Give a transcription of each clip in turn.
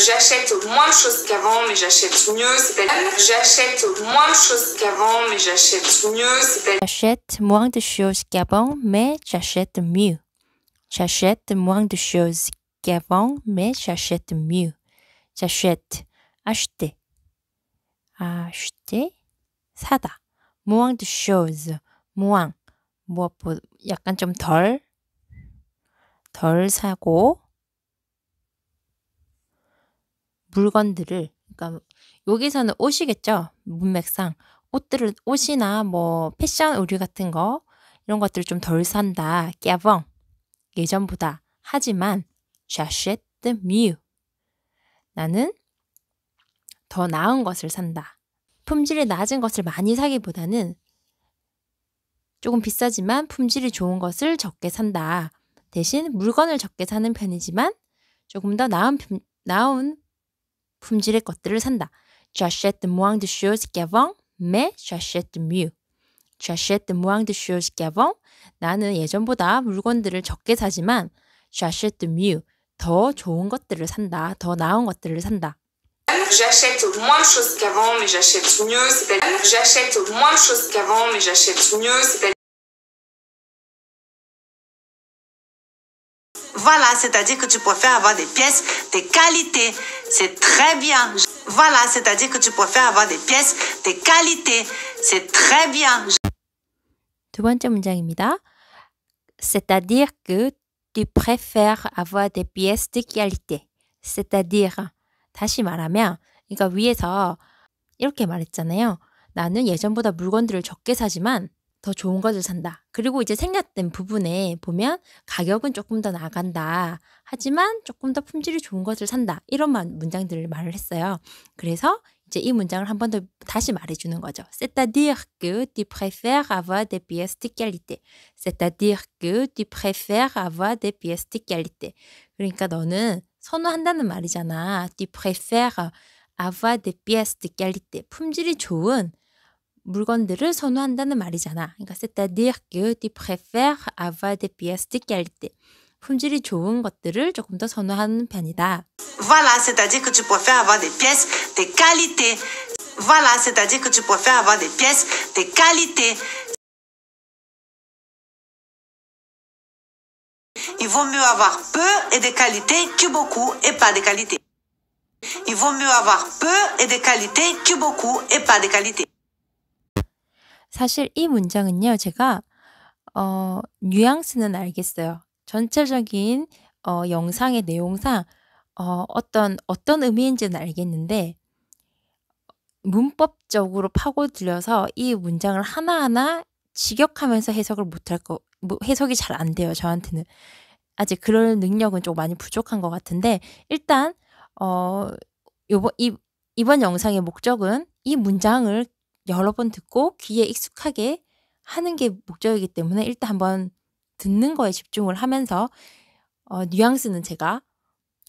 J'achète moins de choses qu'avant, mais j'achète mieux. j'achète moins de choses qu'avant, mais j'achète mieux. j'achète moins de choses qu'avant, mais j'achète mieux. J'achète moins de choses qu'avant, mais j'achète mieux. J'achète, acheter. Acheter, ça Moins de choses, moins. 무엇보다 약간 좀 덜, 덜 사고, 물건들을, 그러니까 여기서는 옷이겠죠? 문맥상. 옷들을, 옷이나 뭐 패션 의류 같은 거, 이런 것들을 좀 덜 산다. 깨봉. 예전보다. 하지만, 샤쉐드 미유. 나는 더 나은 것을 산다. 품질이 낮은 것을 많이 사기보다는 조금 비싸지만 품질이 좋은 것을 적게 산다. 대신 물건을 적게 사는 편이지만 조금 더 나은, 품, 나은 품질의 것들을 산다. J'achète moins de choses qu'avant, mais j'achète mieux. J'achète moins de choses qu'avant. 나는 예전보다 물건들을 적게 사지만 j'achète mieux. 더 좋은 것들을 산다. 더 나은 것들을 산다. J'achète moins de choses qu'avant, mais j'achète mieux. C'est-à-dire j'achète moins de choses qu'avant, mais j'achète mieux. C'est-à-dire Voilà, c'est-à-dire que tu préfères avoir des pièces de qualité. C'est très bien. Voilà, c'est-à-dire que tu préfères avoir des pièces de qualité. C'est très bien. 두 번째 문장입니다. C'est-à-dire que tu préfères avoir des pièces de qualité. C'est-à-dire 다시 말하면, 그러니까 위에서 이렇게 말했잖아요. 나는 예전보다 물건들을 적게 사지만 더 좋은 것을 산다. 그리고 이제 생략된 부분에 보면 가격은 조금 더 나간다. 하지만 조금 더 품질이 좋은 것을 산다. 이런 문장들을 말을 했어요. 그래서 이제 이 문장을 한 번 더 다시 말해주는 거죠. C'est-à-dire que tu préfères avoir des pièces de qualité. C'est-à-dire que tu préfères avoir des pièces de qualité. 그러니까 너는 선호한다는 말이잖아. Tu préfères avoir des pièces de qualité. 품질이 좋은 물건들을 선호한다는 말이잖아. 그러니까 c'est-à-dire que tu préfères avoir des pièces de qualité. 품질이 좋은 것들을 조금 더 선호하는 편이다. Voilà, c'est-à-dire que tu préfères avoir des pièces de qualité. Voilà, c'est-à-dire que tu préfères avoir des pièces de qualité. vaut mieux avoir peu et des qualités que beaucoup et pas des qualités. Il vaut mieux avoir peu et des qualités que beaucoup et pas des qualités. 사실 이 문장은요, 제가 어, 뉘앙스는 알겠어요. 전체적인 어, 영상의 내용상 어, 어떤 어떤 의미인지는 알겠는데 문법적으로 파고들려서 이 문장을 하나하나 직역하면서 해석을 못할 거 해석이 잘 안 돼요 저한테는 아직 그럴 능력은 좀 많이 부족한 것 같은데 일단 어 요번 이 이번 영상의 목적은 이 문장을 여러 번 듣고 귀에 익숙하게 하는 게 목적이기 때문에 일단 한번 듣는 거에 집중을 하면서 어, 뉘앙스는 제가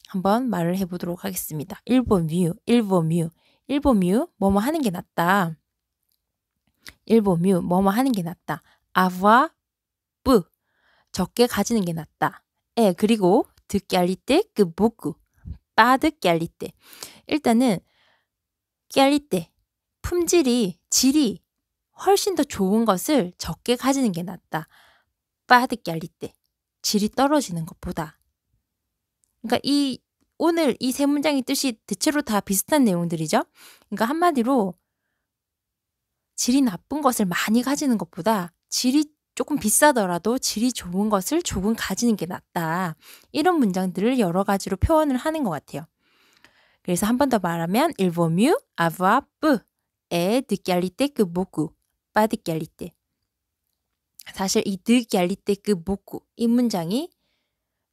한번 말을 해보도록 하겠습니다. 일본 뮤, 일본 뮤, 일본 뮤, 뭐뭐 하는 게 낫다. 일본 뮤, 뭐뭐 하는 게 낫다. a v o 적게 가지는 게 낫다. 예, 그리고 듣기 알릴 때그 복고 빠듣기 알릴 때 일단은 알릴 때 품질이 질이 훨씬 더 좋은 것을 적게 가지는 게 낫다. 빠듣기 알릴 때 질이 떨어지는 것보다. 그러니까 이 오늘 이 세 문장의 뜻이 대체로 다 비슷한 내용들이죠. 그러니까 한마디로 질이 나쁜 것을 많이 가지는 것보다 질이 조금 비싸더라도 질이 좋은 것을 조금 가지는 게 낫다. 이런 문장들을 여러 가지로 표현을 하는 것 같아요. 그래서 한 번 더 말하면 il vaut mieux avoir peu et de qualité que beaucoup, pas de qualité. 사실 이 de qualité que beaucoup 이 문장이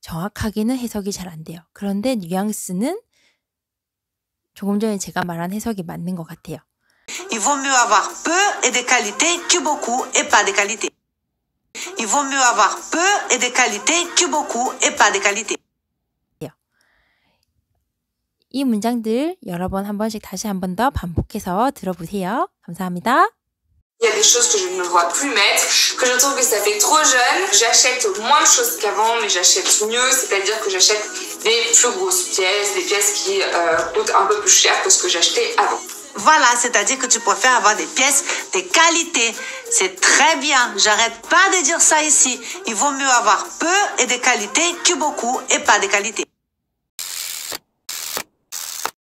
정확하게는 해석이 잘 안 돼요. 그런데 뉘앙스는 조금 전에 제가 말한 해석이 맞는 것 같아요. Il vaut mieux avoir peu et de qualité que beaucoup et pas de qualité. Il vaut mieux avoir peu et de qualités que beaucoup et pas des qualités. 이 문장들 여러 번 한 번씩 다시 한 반복해서 들어보세요. 감사합니다. Il y a des choses que je ne vois plus mettre, que je trouve que ça fait trop jeune. J'achète moins de choses qu'avant, mais j'achète mieux, c'est-à-dire que j'achète des plus grosses pièces, des pièces qui euh, coûtent un peu plus cher que ce que j'achetais avant. Voilà, c'est-à-dire que tu préfères avoir des pièces de qualité. C'est très bien, j'arrête pas de dire ça ici. Il vaut mieux avoir peu et des qualités que beaucoup et pas des qualités.